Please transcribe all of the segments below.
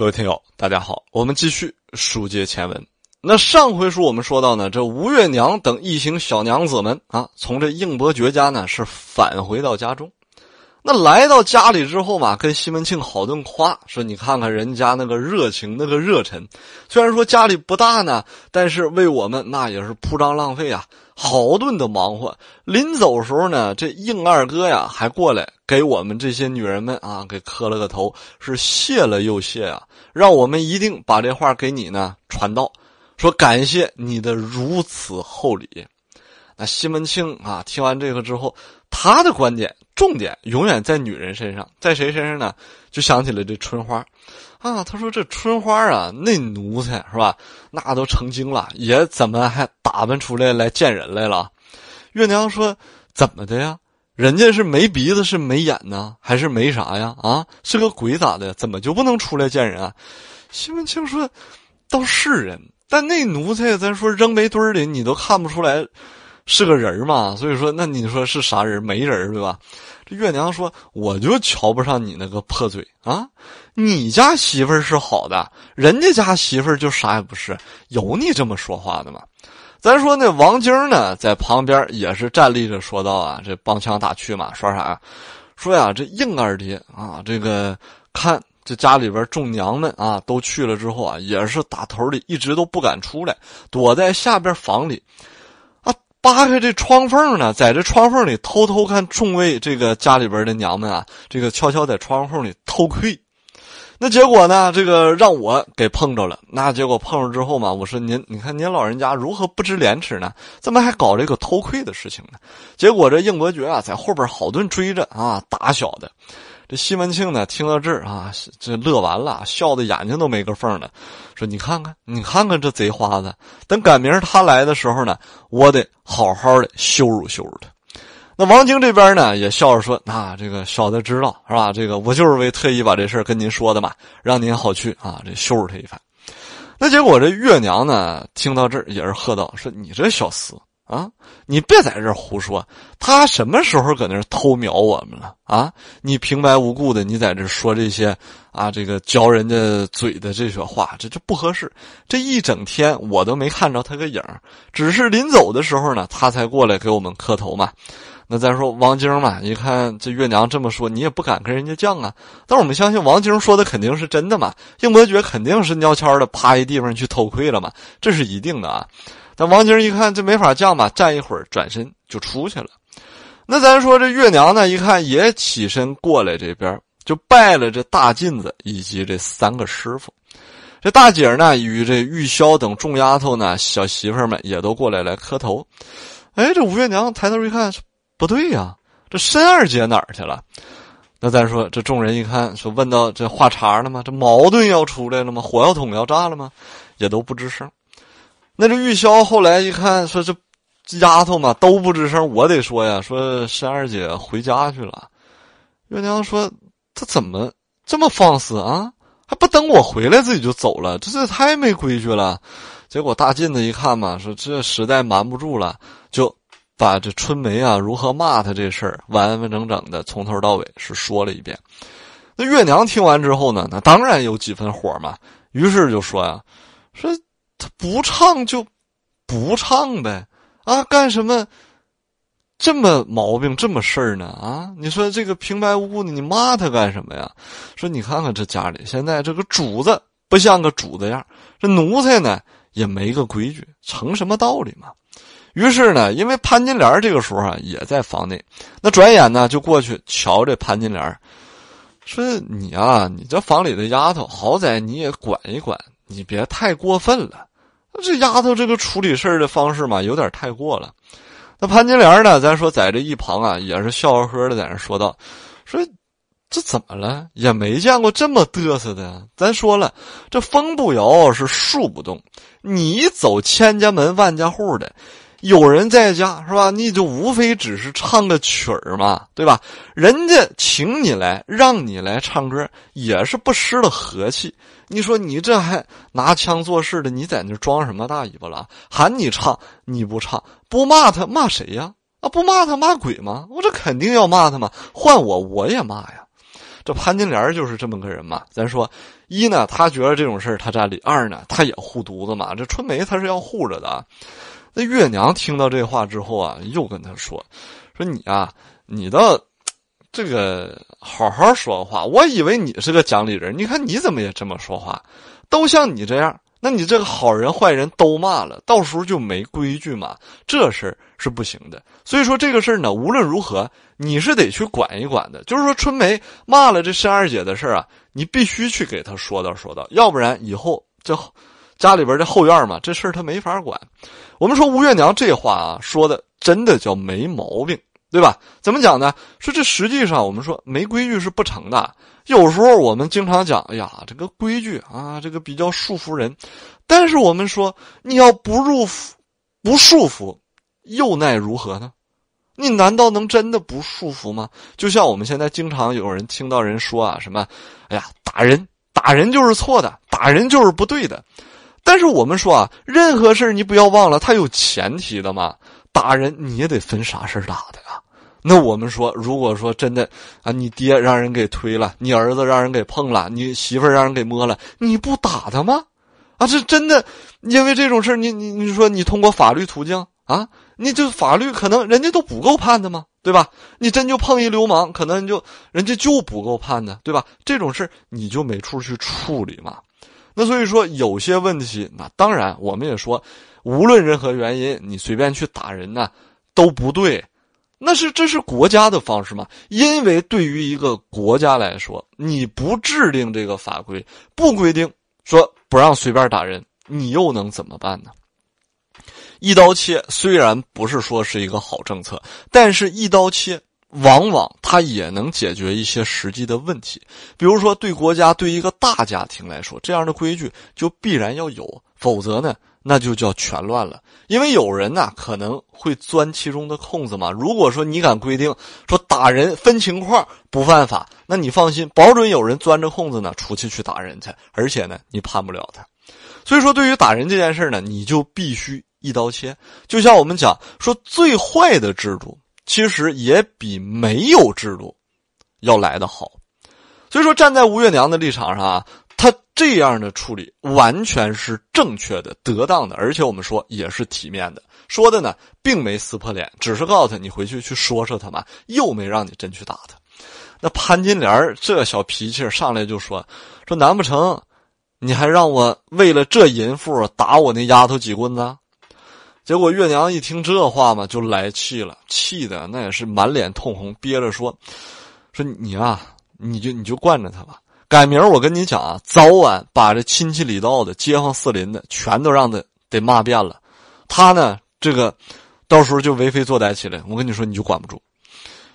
各位听友，大家好，我们继续书接前文。那上回书我们说到呢，这吴月娘等一行小娘子们啊，从这应伯爵家呢是返回到家中。那来到家里之后嘛，跟西门庆好顿夸说：“你看看人家那个热情，那个热忱。虽然说家里不大呢，但是为我们那也是铺张浪费啊，好顿的忙活。临走时候呢，这应二哥呀还过来给我们这些女人们啊，给磕了个头，是谢了又谢啊，让我们一定把这话给你呢传道，说感谢你的如此厚礼。”那西门庆啊，听完这个之后，他的观点。重点永远在女人身上，在谁身上呢？就想起了这春花，啊，他说这春花啊，那奴才是吧？那都成精了，也怎么还打扮出来来见人来了？月娘说怎么的呀？人家是没鼻子是没眼呢，还是没啥呀？啊，是个鬼咋的？怎么就不能出来见人？西门庆说倒是人，但那奴才咱说扔煤堆里你都看不出来。是个人嘛？所以说，那你说是啥人？没人对吧？这月娘说：“我就瞧不上你那个破嘴啊！你家媳妇儿是好的，人家家媳妇儿就啥也不是。有你这么说话的吗？”咱说那王晶呢，在旁边也是站立着说道：“啊，这帮腔打趣嘛，说啥？说呀，这硬二爹啊，这个看这家里边众娘们啊，都去了之后啊，也是打头里一直都不敢出来，躲在下边房里。”扒开这窗缝呢，在这窗缝里偷偷看众位这个家里边的娘们啊，这个悄悄在窗缝里偷窥。那结果呢，这个让我给碰着了。那结果碰着之后嘛，我说您，你看您老人家如何不知廉耻呢？怎么还搞这个偷窥的事情呢？结果这应伯爵啊，在后边好顿追着啊打小的。这西门庆呢，听到这儿啊，这乐完了，笑的眼睛都没个缝了，说：“你看看，你看看这贼花子！等赶明儿他来的时候呢，我得好好的羞辱羞辱他。”那王晶这边呢，也笑着说：“那这个小的知道是吧？这个我就是为特意把这事跟您说的嘛，让您好去啊，这羞辱他一番。”那结果这月娘呢，听到这儿也是喝道：“说你这小厮！”啊！你别在这胡说，他什么时候搁那偷瞄我们了？啊！你平白无故的，你在这说这些啊，这个嚼人家嘴的这些话，这这不合适。这一整天我都没看着他个影只是临走的时候呢，他才过来给我们磕头嘛。那再说王晶嘛，你看这月娘这么说，你也不敢跟人家犟啊。但我们相信王晶说的肯定是真的嘛，应伯爵肯定是悄悄的趴一地方去偷窥了嘛，这是一定的啊。那王晶一看，这没法犟吧，站一会儿，转身就出去了。那咱说这月娘呢，一看也起身过来这边，就拜了这大妗子以及这三个师傅。这大姐呢，与这玉箫等众丫头呢，小媳妇们也都过来来磕头。哎，这吴月娘抬头一看，不对呀，这申二姐哪儿去了？”那咱说这众人一看，说：“问到这话茬了吗？这矛盾要出来了吗？火药桶要炸了吗？”也都不吱声。那这玉箫后来一看，说这丫头嘛都不吱声，我得说呀，说十二姐回家去了。月娘说她怎么这么放肆啊？还不等我回来自己就走了，这这也太没规矩了。结果大妗子一看嘛，说这实在瞒不住了，就把这春梅啊如何骂她这事儿完完整整的从头到尾是说了一遍。那月娘听完之后呢，那当然有几分火嘛，于是就说呀，说。他不唱就，不唱呗，啊，干什么这么毛病这么事儿呢？啊，你说这个平白无故的，你骂他干什么呀？说你看看这家里现在这个主子不像个主子样，这奴才呢也没个规矩，成什么道理嘛？于是呢，因为潘金莲这个时候啊也在房内，那转眼呢就过去瞧这潘金莲，说你啊，你这房里的丫头，好歹你也管一管，你别太过分了。这丫头这个处理事的方式嘛，有点太过了。那潘金莲呢？咱说，在这一旁啊，也是笑呵呵的在那说道：“说这怎么了？也没见过这么嘚瑟的。咱说了，这风不摇是树不动，你走千家门万家户的。”有人在家是吧？你就无非只是唱个曲儿嘛，对吧？人家请你来，让你来唱歌，也是不失了和气。你说你这还拿腔作势的，你在那装什么大尾巴狼？喊你唱你不唱，不骂他骂谁呀？啊，不骂他骂鬼吗？我这肯定要骂他嘛，换我我也骂呀。这潘金莲就是这么个人嘛。咱说一呢，他觉得这种事他占理；二呢，他也护犊子嘛。这春梅他是要护着的。那月娘听到这话之后啊，又跟他说：“说你啊，你的这个好好说话。我以为你是个讲理人，你看你怎么也这么说话，都像你这样。那你这个好人坏人都骂了，到时候就没规矩嘛。这事儿是不行的。所以说这个事儿呢，无论如何你是得去管一管的。就是说春梅骂了这申二姐的事儿啊，你必须去给她说道说道，要不然以后这……”家里边这后院嘛，这事儿他没法管。我们说吴月娘这话啊，说的真的叫没毛病，对吧？怎么讲呢？说这实际上我们说没规矩是不成的。有时候我们经常讲，哎呀，这个规矩啊，这个比较束缚人。但是我们说，你要不入不束缚，又奈如何呢？你难道能真的不束缚吗？就像我们现在经常有人听到人说啊，什么，哎呀，打人，打人就是错的，打人就是不对的。但是我们说啊，任何事你不要忘了，它有前提的嘛。打人你也得分啥事打的啊。那我们说，如果说真的啊，你爹让人给推了，你儿子让人给碰了，你媳妇让人给摸了，你不打他吗？啊，这真的，因为这种事你你你说你通过法律途径啊，你就法律可能人家都不够判的吗？对吧？你真就碰一流氓，可能就人家就不够判的，对吧？这种事你就没处去处理嘛。那所以说，有些问题，那当然我们也说，无论任何原因，你随便去打人呢都不对，那是这是国家的方式吗？因为对于一个国家来说，你不制定这个法规，不规定说不让随便打人，你又能怎么办呢？一刀切虽然不是说是一个好政策，但是一刀切。往往它也能解决一些实际的问题，比如说对国家对一个大家庭来说，这样的规矩就必然要有，否则呢，那就叫全乱了。因为有人呢可能会钻其中的空子嘛。如果说你敢规定说打人分情况不犯法，那你放心，保准有人钻着空子呢出去去打人去，而且呢你判不了他。所以说，对于打人这件事呢，你就必须一刀切。就像我们讲说最坏的制度。其实也比没有制度要来的好，所以说站在吴月娘的立场上啊，她这样的处理完全是正确的、得当的，而且我们说也是体面的，说的呢，并没撕破脸，只是告诉他你回去去说说他嘛，又没让你真去打他。那潘金莲这小脾气上来就说，说难不成你还让我为了这淫妇打我那丫头几棍子？结果月娘一听这话嘛，就来气了，气的那也是满脸通红，憋着说：“说你啊，你就你就惯着他吧。改名我跟你讲啊，早晚把这亲戚里道的、街坊四邻的，全都让他得骂遍了。他呢，这个到时候就为非作歹起来。我跟你说，你就管不住。”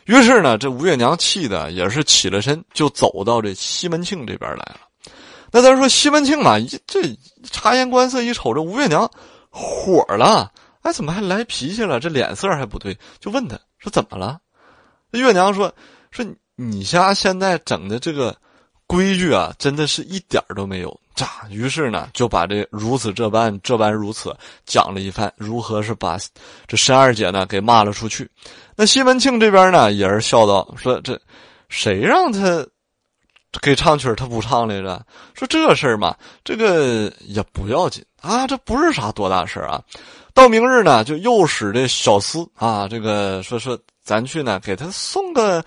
于是呢，这吴月娘气的也是起了身，就走到这西门庆这边来了。那咱说西门庆嘛，一这察言观色一瞅着吴月娘。火了，哎，怎么还来脾气了？这脸色还不对，就问他说怎么了？月娘说说你家现在整的这个规矩啊，真的是一点都没有。咋？于是呢，就把这如此这般这般如此讲了一番，如何是把这申二姐呢给骂了出去？那西门庆这边呢也是笑道说这谁让他？给唱曲他不唱来着。说这事儿嘛，这个也不要紧啊，这不是啥多大事啊。到明日呢，就又使这小厮啊，这个说说咱去呢，给他送个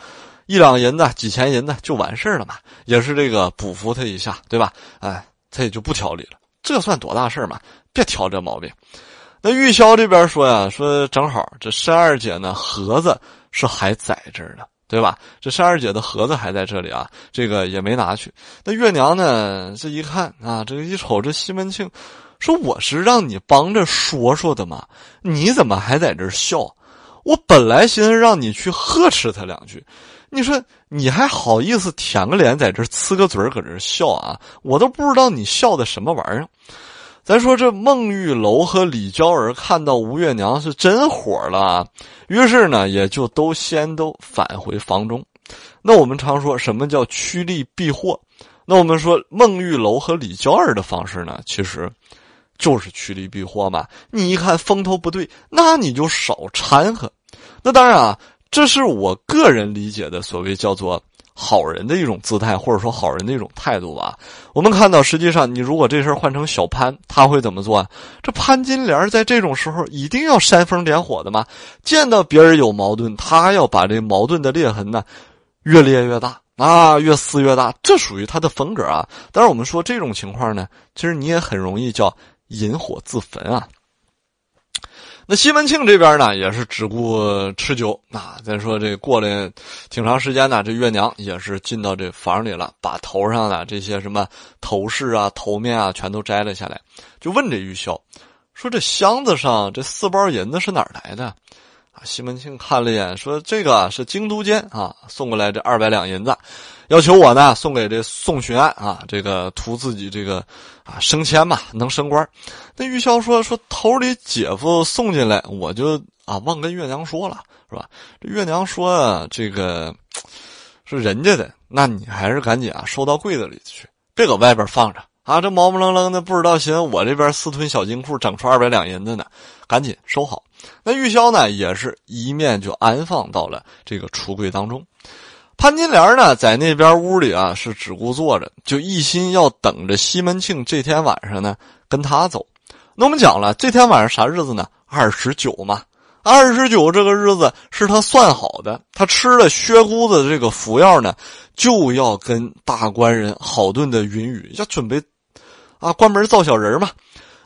一两银子、几钱银子就完事了嘛，也是这个补服他一下，对吧？哎，他也就不调理了。这算多大事嘛？别挑这毛病。那玉箫这边说呀，说正好这申二姐呢，盒子是还在这儿呢。对吧？这三儿姐的盒子还在这里啊，这个也没拿去。那月娘呢？这一看啊，这个一瞅，这西门庆说：“我是让你帮着说说的嘛，你怎么还在这笑？我本来寻思让你去呵斥他两句，你说你还好意思舔个脸在这呲个嘴搁这笑啊？我都不知道你笑的什么玩意儿。”咱说这孟玉楼和李娇儿看到吴月娘是真火了，于是呢也就都先都返回房中。那我们常说什么叫趋利避祸？那我们说孟玉楼和李娇儿的方式呢，其实就是趋利避祸嘛。你一看风头不对，那你就少掺和。那当然啊，这是我个人理解的所谓叫做。好人的一种姿态，或者说好人的一种态度吧。我们看到，实际上你如果这事儿换成小潘，他会怎么做？这潘金莲在这种时候一定要煽风点火的嘛。见到别人有矛盾，他要把这矛盾的裂痕呢越裂越大，啊，越撕越大，这属于他的风格啊。但是我们说这种情况呢，其实你也很容易叫引火自焚啊。那西门庆这边呢，也是只顾吃酒。那再说这过了挺长时间呢，这月娘也是进到这房里了，把头上的这些什么头饰啊、头面啊，全都摘了下来，就问这玉箫说：“这箱子上这四包银子是哪来的？”西门庆看了一眼，说：“这个是京都监啊送过来这二百两银子，要求我呢送给这宋巡按啊，这个图自己这个啊升迁嘛，能升官。”那玉箫说：“说头里姐夫送进来，我就啊忘跟月娘说了，是吧？”这月娘说：“这个是人家的，那你还是赶紧啊收到柜子里去，别搁外边放着啊！这毛毛愣愣的，不知道寻思我这边私吞小金库，整出二百两银子呢，赶紧收好。”那玉箫呢，也是一面就安放到了这个橱柜当中。潘金莲呢，在那边屋里啊，是只顾坐着，就一心要等着西门庆这天晚上呢跟他走。那我们讲了，这天晚上啥日子呢？二十九嘛。二十九这个日子是他算好的，他吃了薛姑子这个服药呢，就要跟大官人好顿的云雨，要准备啊关门造小人嘛。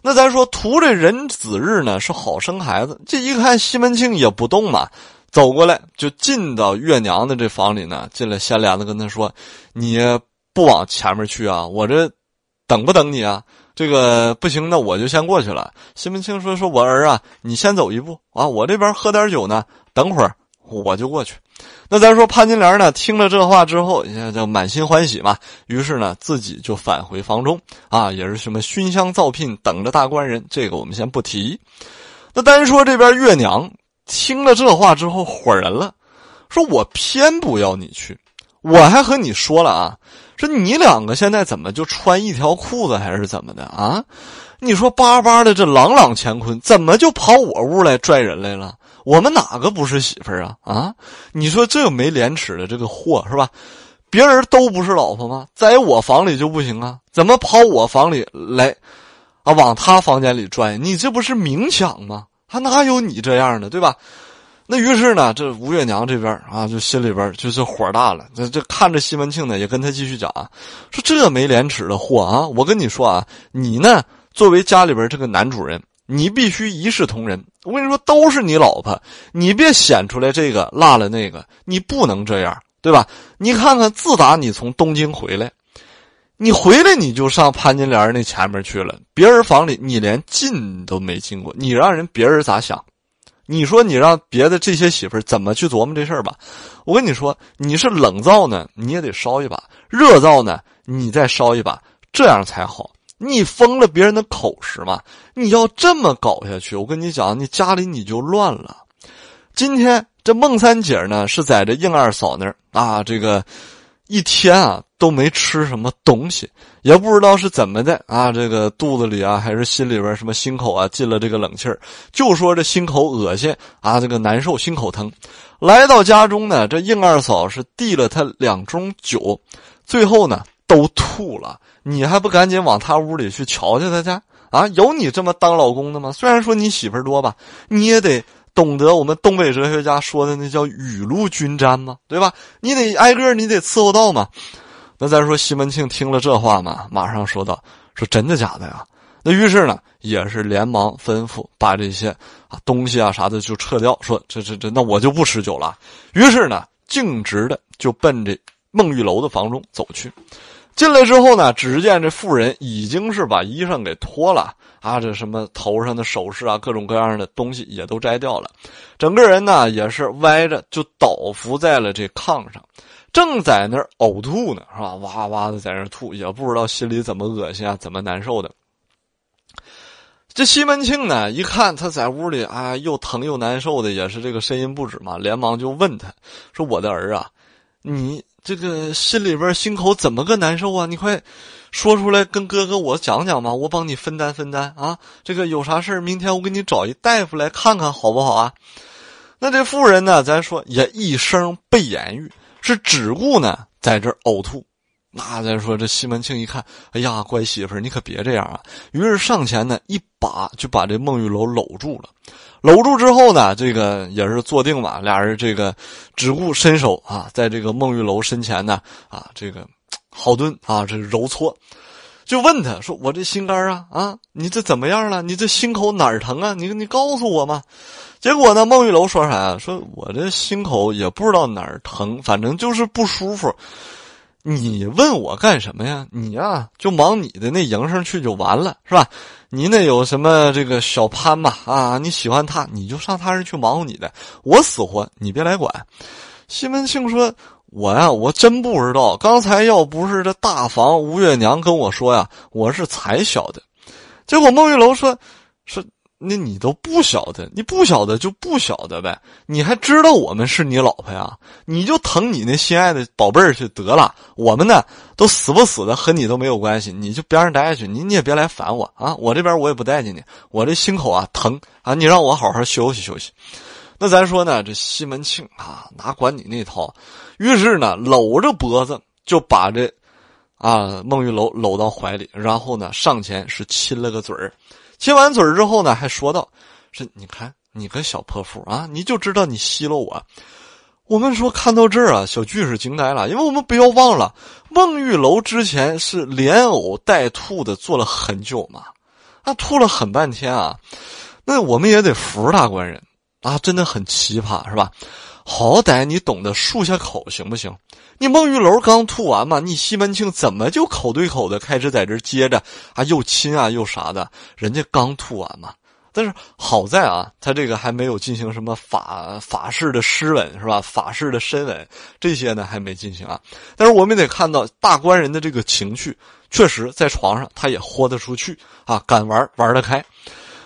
那咱说，图这人子日呢是好生孩子。这一看，西门庆也不动嘛，走过来就进到月娘的这房里呢，进来掀帘子跟他说：“你不往前面去啊？我这等不等你啊？这个不行，那我就先过去了。”西门庆说：“说我儿啊，你先走一步啊，我这边喝点酒呢，等会儿。”我就过去。那咱说潘金莲呢，听了这话之后，也就满心欢喜嘛。于是呢，自己就返回房中啊，也是什么熏香造聘，等着大官人。这个我们先不提。那单说这边月娘听了这话之后火人了，说：“我偏不要你去，我还和你说了啊，说你两个现在怎么就穿一条裤子还是怎么的啊？你说巴巴的这朗朗乾坤，怎么就跑我屋来拽人来了？”我们哪个不是媳妇儿啊？啊，你说这没廉耻的这个货是吧？别人都不是老婆吗？在我房里就不行啊？怎么跑我房里来？啊，往他房间里拽，你这不是明抢吗？他哪有你这样的对吧？那于是呢，这吴月娘这边啊，就心里边就是火大了。这这看着西门庆呢，也跟他继续讲啊，说这没廉耻的货啊，我跟你说啊，你呢作为家里边这个男主人。你必须一视同仁。我跟你说，都是你老婆，你别显出来这个，落了那个。你不能这样，对吧？你看看，自打你从东京回来，你回来你就上潘金莲那前面去了，别人房里你连进都没进过，你让人别人咋想？你说你让别的这些媳妇怎么去琢磨这事儿吧？我跟你说，你是冷灶呢，你也得烧一把；热灶呢，你再烧一把，这样才好。你封了别人的口实嘛？你要这么搞下去，我跟你讲，你家里你就乱了。今天这孟三姐呢，是在这应二嫂那儿啊，这个一天啊都没吃什么东西，也不知道是怎么的啊，这个肚子里啊还是心里边什么心口啊进了这个冷气儿，就说这心口恶心啊，这个难受，心口疼。来到家中呢，这应二嫂是递了他两盅酒，最后呢。都吐了，你还不赶紧往他屋里去瞧瞧他家啊？有你这么当老公的吗？虽然说你媳妇多吧，你也得懂得我们东北哲学家说的那叫“雨露均沾”嘛，对吧？你得挨个，你得伺候到嘛。那再说，西门庆听了这话嘛，马上说道：“说真的假的呀？”那于是呢，也是连忙吩咐把这些啊东西啊啥的就撤掉，说：“这这这，那我就不吃酒了。”于是呢，径直的就奔着孟玉楼的房中走去。进来之后呢，只见这妇人已经是把衣裳给脱了，啊，这什么头上的首饰啊，各种各样的东西也都摘掉了，整个人呢也是歪着就倒伏在了这炕上，正在那儿呕吐呢，是吧？哇哇的在那吐，也不知道心里怎么恶心啊，怎么难受的。这西门庆呢，一看他在屋里啊，又疼又难受的，也是这个呻吟不止嘛，连忙就问他说：“我的儿啊，你……”这个心里边心口怎么个难受啊？你快说出来跟哥哥我讲讲吧，我帮你分担分担啊！这个有啥事明天我给你找一大夫来看看好不好啊？那这妇人呢，咱说也一声不言语，是只顾呢在这呕吐。那再说，这西门庆一看，哎呀，乖媳妇儿，你可别这样啊！于是上前呢，一把就把这孟玉楼搂住了。搂住之后呢，这个也是坐定嘛，俩人这个只顾伸手啊，在这个孟玉楼身前呢，啊，这个好蹲啊，这揉搓，就问他说：“我这心肝啊，啊，你这怎么样了？你这心口哪儿疼啊？你你告诉我嘛。”结果呢，孟玉楼说啥呀？说：“我这心口也不知道哪儿疼，反正就是不舒服。”你问我干什么呀？你呀就忙你的那营生去就完了，是吧？你那有什么这个小潘吧？啊，你喜欢他，你就上他那去忙你的。我死活你别来管。西门庆说：“我呀，我真不知道，刚才要不是这大房吴月娘跟我说呀，我是才晓得。结果孟玉楼说：是。”那你都不晓得，你不晓得就不晓得呗。你还知道我们是你老婆呀？你就疼你那心爱的宝贝儿去得了。我们呢，都死不死的和你都没有关系。你就边上待去，你你也别来烦我啊！我这边我也不待见你，我这心口啊疼啊！你让我好好休息休息。那咱说呢，这西门庆啊，哪管你那套？于是呢，搂着脖子就把这，啊，孟玉楼搂到怀里，然后呢，上前是亲了个嘴儿。接完嘴之后呢，还说道：“是，你看你个小泼妇啊，你就知道你奚落我。”我们说看到这儿啊，小巨是惊呆了，因为我们不要忘了，孟玉楼之前是连呕带吐的坐了很久嘛，那吐了很半天啊，那我们也得服大官人。啊，真的很奇葩，是吧？好歹你懂得漱下口，行不行？你孟玉楼刚吐完嘛，你西门庆怎么就口对口的开始在这接着啊，又亲啊又啥的？人家刚吐完嘛。但是好在啊，他这个还没有进行什么法法式的湿吻，是吧？法式的深吻这些呢还没进行啊。但是我们得看到大官人的这个情趣，确实在床上他也豁得出去啊，敢玩玩得开。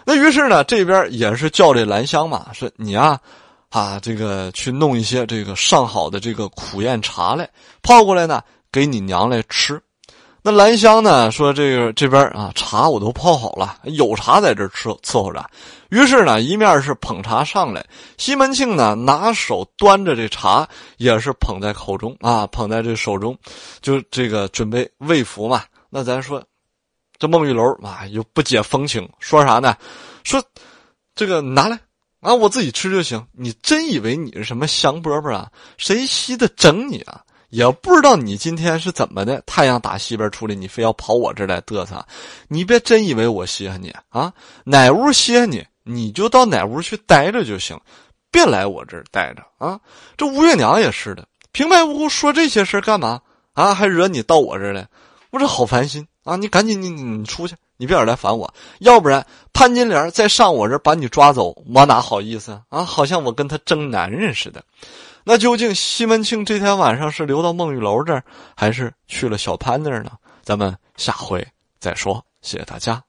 那于是呢，这边也是叫这兰香嘛，说你啊，啊，这个去弄一些这个上好的这个苦宴茶来泡过来呢，给你娘来吃。那兰香呢说，这个这边啊，茶我都泡好了，有茶在这吃伺伺候着。于是呢，一面是捧茶上来，西门庆呢拿手端着这茶，也是捧在口中啊，捧在这手中，就这个准备喂服嘛。那咱说。这孟玉楼啊，又不解风情，说啥呢？说这个拿来啊，我自己吃就行。你真以为你是什么祥饽饽啊？谁稀得整你啊？也不知道你今天是怎么的，太阳打西边出来，你非要跑我这儿来嘚瑟。你别真以为我稀罕你啊！哪屋稀罕你，你就到哪屋去待着就行，别来我这儿待着啊。这吴月娘也是的，平白无故说这些事干嘛啊？还惹你到我这儿来，我这好烦心。啊！你赶紧你你出去，你别老来烦我，要不然潘金莲再上我这把你抓走，我哪好意思啊？好像我跟她争男人似的。那究竟西门庆这天晚上是留到孟玉楼这儿，还是去了小潘那儿呢？咱们下回再说。谢谢大家。